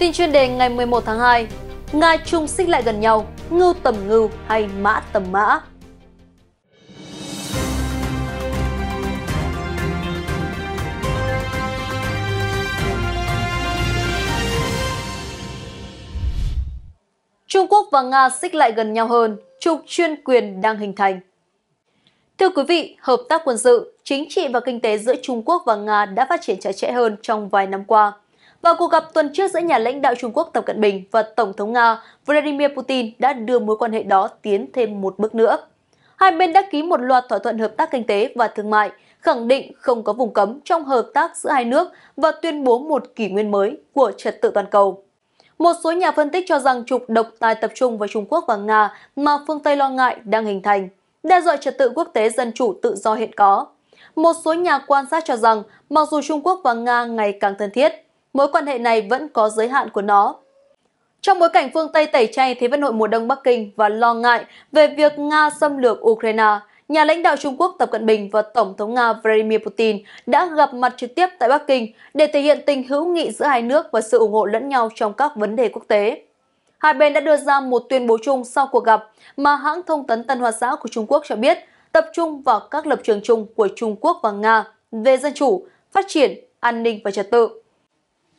Tin chuyên đề ngày 11 tháng 2, Nga Trung xích lại gần nhau, ngưu tầm ngưu hay mã tầm mã. Trung Quốc và Nga xích lại gần nhau hơn, trục chuyên quyền đang hình thành. Thưa quý vị, hợp tác quân sự, chính trị và kinh tế giữa Trung Quốc và Nga đã phát triển chặt chẽ hơn trong vài năm qua. Và cuộc gặp tuần trước giữa nhà lãnh đạo Trung Quốc Tập Cận Bình và Tổng thống Nga Vladimir Putin đã đưa mối quan hệ đó tiến thêm một bước nữa. Hai bên đã ký một loạt thỏa thuận hợp tác kinh tế và thương mại, khẳng định không có vùng cấm trong hợp tác giữa hai nước và tuyên bố một kỷ nguyên mới của trật tự toàn cầu. Một số nhà phân tích cho rằng trục độc tài tập trung vào Trung Quốc và Nga mà phương Tây lo ngại đang hình thành, đe dọa trật tự quốc tế dân chủ tự do hiện có. Một số nhà quan sát cho rằng, mặc dù Trung Quốc và Nga ngày càng thân thiết, mối quan hệ này vẫn có giới hạn của nó. Trong bối cảnh phương Tây tẩy chay Thế vận hội mùa đông Bắc Kinh và lo ngại về việc Nga xâm lược Ukraine, nhà lãnh đạo Trung Quốc Tập Cận Bình và Tổng thống Nga Vladimir Putin đã gặp mặt trực tiếp tại Bắc Kinh để thể hiện tình hữu nghị giữa hai nước và sự ủng hộ lẫn nhau trong các vấn đề quốc tế. Hai bên đã đưa ra một tuyên bố chung sau cuộc gặp mà hãng thông tấn Tân Hoa Xã của Trung Quốc cho biết tập trung vào các lập trường chung của Trung Quốc và Nga về dân chủ, phát triển, an ninh và trật tự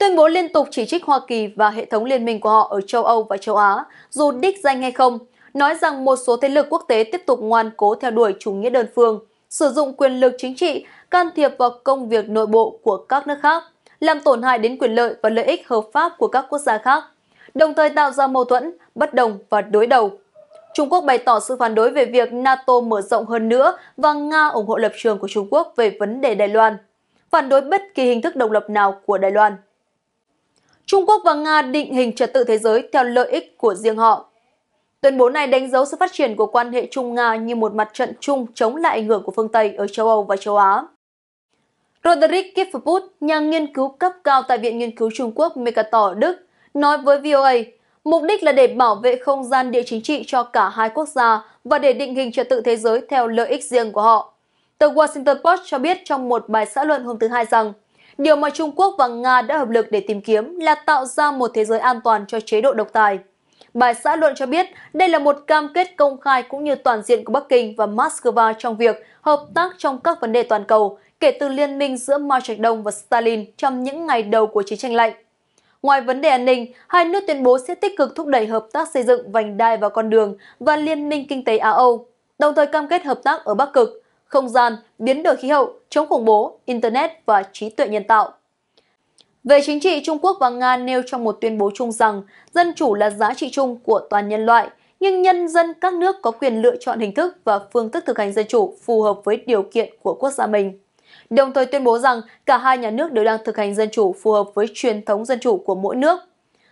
tuyên bố liên tục chỉ trích Hoa Kỳ và hệ thống liên minh của họ ở châu Âu và châu Á, dù đích danh hay không, nói rằng một số thế lực quốc tế tiếp tục ngoan cố theo đuổi chủ nghĩa đơn phương, sử dụng quyền lực chính trị can thiệp vào công việc nội bộ của các nước khác, làm tổn hại đến quyền lợi và lợi ích hợp pháp của các quốc gia khác, đồng thời tạo ra mâu thuẫn, bất đồng và đối đầu. Trung Quốc bày tỏ sự phản đối về việc NATO mở rộng hơn nữa và Nga ủng hộ lập trường của Trung Quốc về vấn đề Đài Loan, phản đối bất kỳ hình thức độc lập nào của Đài Loan. Trung Quốc và Nga định hình trật tự thế giới theo lợi ích của riêng họ. Tuyên bố này đánh dấu sự phát triển của quan hệ Trung-Nga như một mặt trận chung chống lại ảnh hưởng của phương Tây ở châu Âu và châu Á. Roderick Kifferput, nhà nghiên cứu cấp cao tại Viện Nghiên cứu Trung Quốc Mekatỏ, Đức, nói với VOA, mục đích là để bảo vệ không gian địa chính trị cho cả hai quốc gia và để định hình trật tự thế giới theo lợi ích riêng của họ. Tờ Washington Post cho biết trong một bài xã luận hôm thứ Hai rằng Điều mà Trung Quốc và Nga đã hợp lực để tìm kiếm là tạo ra một thế giới an toàn cho chế độ độc tài. Bài xã luận cho biết đây là một cam kết công khai cũng như toàn diện của Bắc Kinh và Moscow trong việc hợp tác trong các vấn đề toàn cầu kể từ liên minh giữa Mao Trạch Đông và Stalin trong những ngày đầu của chiến tranh lạnh. Ngoài vấn đề an ninh, hai nước tuyên bố sẽ tích cực thúc đẩy hợp tác xây dựng vành đai và con đường và liên minh kinh tế Á-Âu, đồng thời cam kết hợp tác ở Bắc Cực không gian, biến đổi khí hậu, chống khủng bố, Internet và trí tuệ nhân tạo. Về chính trị, Trung Quốc và Nga nêu trong một tuyên bố chung rằng dân chủ là giá trị chung của toàn nhân loại, nhưng nhân dân các nước có quyền lựa chọn hình thức và phương thức thực hành dân chủ phù hợp với điều kiện của quốc gia mình. Đồng thời tuyên bố rằng cả hai nhà nước đều đang thực hành dân chủ phù hợp với truyền thống dân chủ của mỗi nước.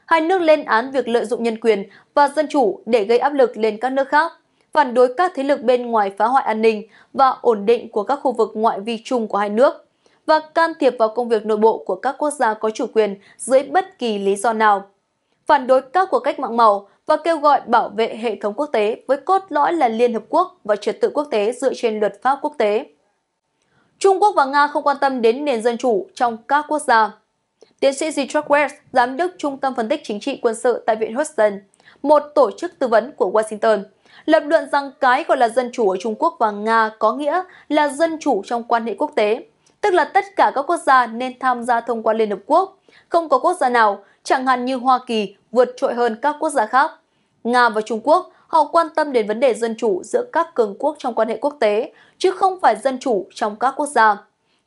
Hai nước lên án việc lợi dụng nhân quyền và dân chủ để gây áp lực lên các nước khác phản đối các thế lực bên ngoài phá hoại an ninh và ổn định của các khu vực ngoại vi chung của hai nước và can thiệp vào công việc nội bộ của các quốc gia có chủ quyền dưới bất kỳ lý do nào. Phản đối các cuộc cách mạng màu và kêu gọi bảo vệ hệ thống quốc tế với cốt lõi là Liên Hợp Quốc và trật tự quốc tế dựa trên luật pháp quốc tế. Trung Quốc và Nga không quan tâm đến nền dân chủ trong các quốc gia. Tiến sĩ Zitrok West, Giám đốc Trung tâm Phân tích Chính trị Quân sự tại Viện Houston, một tổ chức tư vấn của Washington, lập luận rằng cái gọi là dân chủ ở Trung Quốc và Nga có nghĩa là dân chủ trong quan hệ quốc tế, tức là tất cả các quốc gia nên tham gia thông qua Liên Hợp Quốc. Không có quốc gia nào, chẳng hạn như Hoa Kỳ, vượt trội hơn các quốc gia khác. Nga và Trung Quốc, họ quan tâm đến vấn đề dân chủ giữa các cường quốc trong quan hệ quốc tế, chứ không phải dân chủ trong các quốc gia.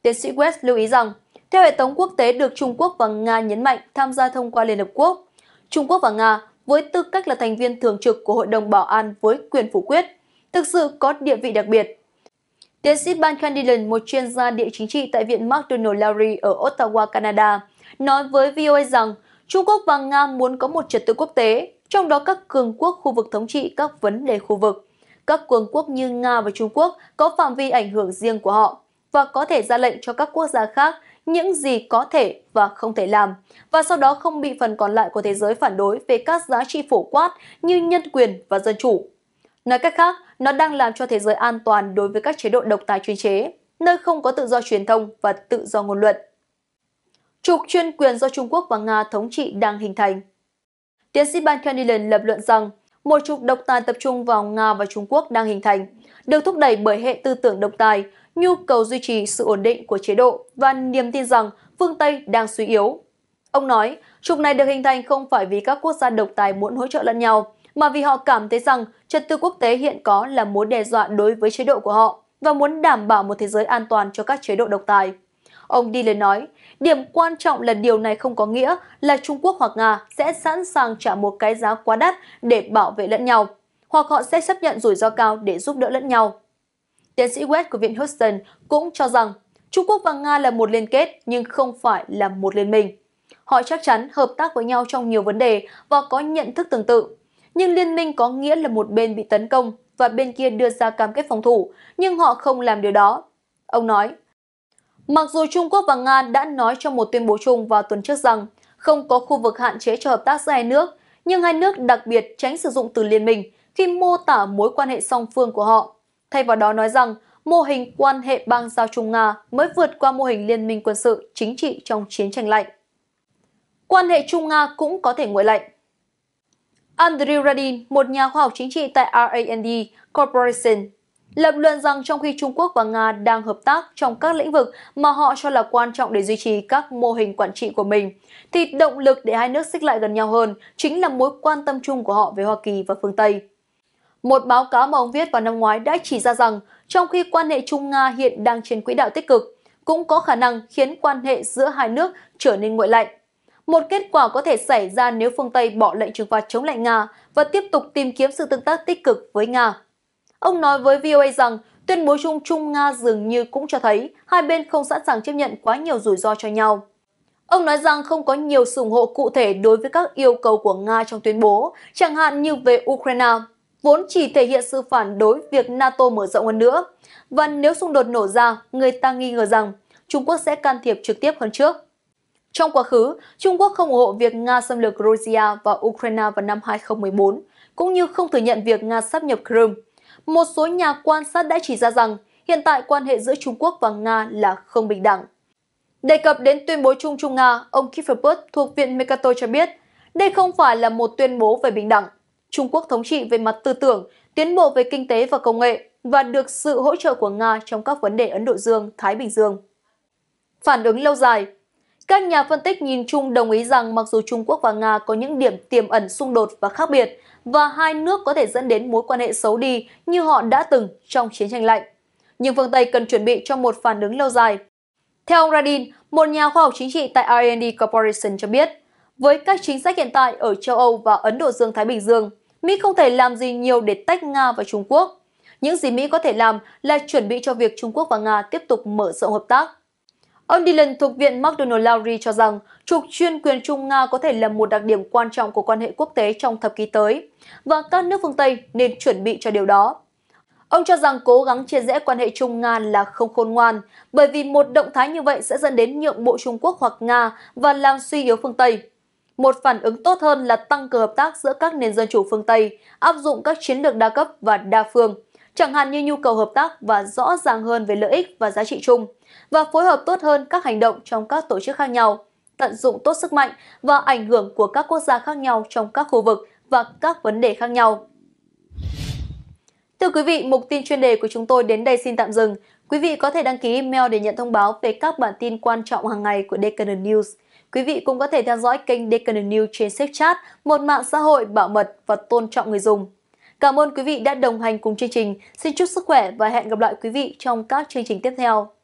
Tiến sĩ West lưu ý rằng, theo hệ thống quốc tế được Trung Quốc và Nga nhấn mạnh tham gia thông qua Liên Hợp Quốc, Trung Quốc và Nga với tư cách là thành viên thường trực của Hội đồng Bảo an với quyền phủ quyết, thực sự có địa vị đặc biệt. Tiến sĩ Ban Candilan, một chuyên gia địa chính trị tại Viện McDonnell Lowry ở Ottawa, Canada, nói với VOA rằng Trung Quốc và Nga muốn có một trật tự quốc tế, trong đó các cường quốc khu vực thống trị các vấn đề khu vực. Các cường quốc như Nga và Trung Quốc có phạm vi ảnh hưởng riêng của họ và có thể ra lệnh cho các quốc gia khác những gì có thể và không thể làm, và sau đó không bị phần còn lại của thế giới phản đối về các giá trị phổ quát như nhân quyền và dân chủ. Nói cách khác, nó đang làm cho thế giới an toàn đối với các chế độ độc tài chuyên chế, nơi không có tự do truyền thông và tự do ngôn luận. Trục chuyên quyền do Trung Quốc và Nga thống trị đang hình thành Tiến sĩ Ban Candilan lập luận rằng một trục độc tài tập trung vào Nga và Trung Quốc đang hình thành, được thúc đẩy bởi hệ tư tưởng độc tài, nhu cầu duy trì sự ổn định của chế độ và niềm tin rằng phương Tây đang suy yếu. Ông nói, trục này được hình thành không phải vì các quốc gia độc tài muốn hỗ trợ lẫn nhau, mà vì họ cảm thấy rằng trật tự quốc tế hiện có là mối đe dọa đối với chế độ của họ và muốn đảm bảo một thế giới an toàn cho các chế độ độc tài. Ông Dillon nói, điểm quan trọng là điều này không có nghĩa là Trung Quốc hoặc Nga sẽ sẵn sàng trả một cái giá quá đắt để bảo vệ lẫn nhau, hoặc họ sẽ chấp nhận rủi ro cao để giúp đỡ lẫn nhau. Tiến sĩ West của Viện Houston cũng cho rằng Trung Quốc và Nga là một liên kết nhưng không phải là một liên minh. Họ chắc chắn hợp tác với nhau trong nhiều vấn đề và có nhận thức tương tự. Nhưng liên minh có nghĩa là một bên bị tấn công và bên kia đưa ra cam kết phòng thủ, nhưng họ không làm điều đó. Ông nói, mặc dù Trung Quốc và Nga đã nói trong một tuyên bố chung vào tuần trước rằng không có khu vực hạn chế cho hợp tác giữa hai nước, nhưng hai nước đặc biệt tránh sử dụng từ liên minh khi mô tả mối quan hệ song phương của họ thay vào đó nói rằng mô hình quan hệ bang giao Trung Nga mới vượt qua mô hình liên minh quân sự chính trị trong chiến tranh lạnh. Quan hệ Trung Nga cũng có thể nguội lạnh. Andrew Radin, một nhà khoa học chính trị tại RAND Corporation, lập luận rằng trong khi Trung Quốc và Nga đang hợp tác trong các lĩnh vực mà họ cho là quan trọng để duy trì các mô hình quản trị của mình, thì động lực để hai nước xích lại gần nhau hơn chính là mối quan tâm chung của họ với Hoa Kỳ và phương Tây. Một báo cáo mà ông viết vào năm ngoái đã chỉ ra rằng, trong khi quan hệ Trung-Nga hiện đang trên quỹ đạo tích cực, cũng có khả năng khiến quan hệ giữa hai nước trở nên nguội lạnh. Một kết quả có thể xảy ra nếu phương Tây bỏ lệnh trừng phạt chống lại Nga và tiếp tục tìm kiếm sự tương tác tích cực với Nga. Ông nói với VOA rằng tuyên bố chung Trung-Nga dường như cũng cho thấy hai bên không sẵn sàng chấp nhận quá nhiều rủi ro cho nhau. Ông nói rằng không có nhiều sự ủng hộ cụ thể đối với các yêu cầu của Nga trong tuyên bố, chẳng hạn như về Ukraine vốn chỉ thể hiện sự phản đối việc NATO mở rộng hơn nữa. Và nếu xung đột nổ ra, người ta nghi ngờ rằng Trung Quốc sẽ can thiệp trực tiếp hơn trước. Trong quá khứ, Trung Quốc không ủng hộ việc Nga xâm lược Georgia và Ukraine vào năm 2014, cũng như không thừa nhận việc Nga sắp nhập Crimea. Một số nhà quan sát đã chỉ ra rằng hiện tại quan hệ giữa Trung Quốc và Nga là không bình đẳng. Đề cập đến tuyên bố chung Trung Nga, ông Kiefer Butt thuộc Viện Mercator cho biết, đây không phải là một tuyên bố về bình đẳng, Trung Quốc thống trị về mặt tư tưởng, tiến bộ về kinh tế và công nghệ và được sự hỗ trợ của Nga trong các vấn đề Ấn Độ Dương, Thái Bình Dương. Phản ứng lâu dài Các nhà phân tích nhìn chung đồng ý rằng mặc dù Trung Quốc và Nga có những điểm tiềm ẩn xung đột và khác biệt, và hai nước có thể dẫn đến mối quan hệ xấu đi như họ đã từng trong chiến tranh lạnh. Nhưng phương Tây cần chuẩn bị cho một phản ứng lâu dài. Theo ông Radin, một nhà khoa học chính trị tại R&D Corporation cho biết, với các chính sách hiện tại ở châu Âu và Ấn Độ Dương-Thái Bình Dương, Mỹ không thể làm gì nhiều để tách Nga và Trung Quốc. Những gì Mỹ có thể làm là chuẩn bị cho việc Trung Quốc và Nga tiếp tục mở rộng hợp tác. Ông Dylan thuộc Viện McDonnell Lowry cho rằng trục chuyên quyền Trung Nga có thể là một đặc điểm quan trọng của quan hệ quốc tế trong thập kỷ tới, và các nước phương Tây nên chuẩn bị cho điều đó. Ông cho rằng cố gắng chia rẽ quan hệ Trung Nga là không khôn ngoan, bởi vì một động thái như vậy sẽ dẫn đến nhượng bộ Trung Quốc hoặc Nga và làm suy yếu phương Tây. Một phản ứng tốt hơn là tăng cường hợp tác giữa các nền dân chủ phương Tây, áp dụng các chiến lược đa cấp và đa phương, chẳng hạn như nhu cầu hợp tác và rõ ràng hơn về lợi ích và giá trị chung, và phối hợp tốt hơn các hành động trong các tổ chức khác nhau, tận dụng tốt sức mạnh và ảnh hưởng của các quốc gia khác nhau trong các khu vực và các vấn đề khác nhau. Thưa quý vị, mục tin chuyên đề của chúng tôi đến đây xin tạm dừng. Quý vị có thể đăng ký email để nhận thông báo về các bản tin quan trọng hàng ngày của Deccan News. Quý vị cũng có thể theo dõi kênh Deccan News trên SafeChat, một mạng xã hội bảo mật và tôn trọng người dùng. Cảm ơn quý vị đã đồng hành cùng chương trình. Xin chúc sức khỏe và hẹn gặp lại quý vị trong các chương trình tiếp theo.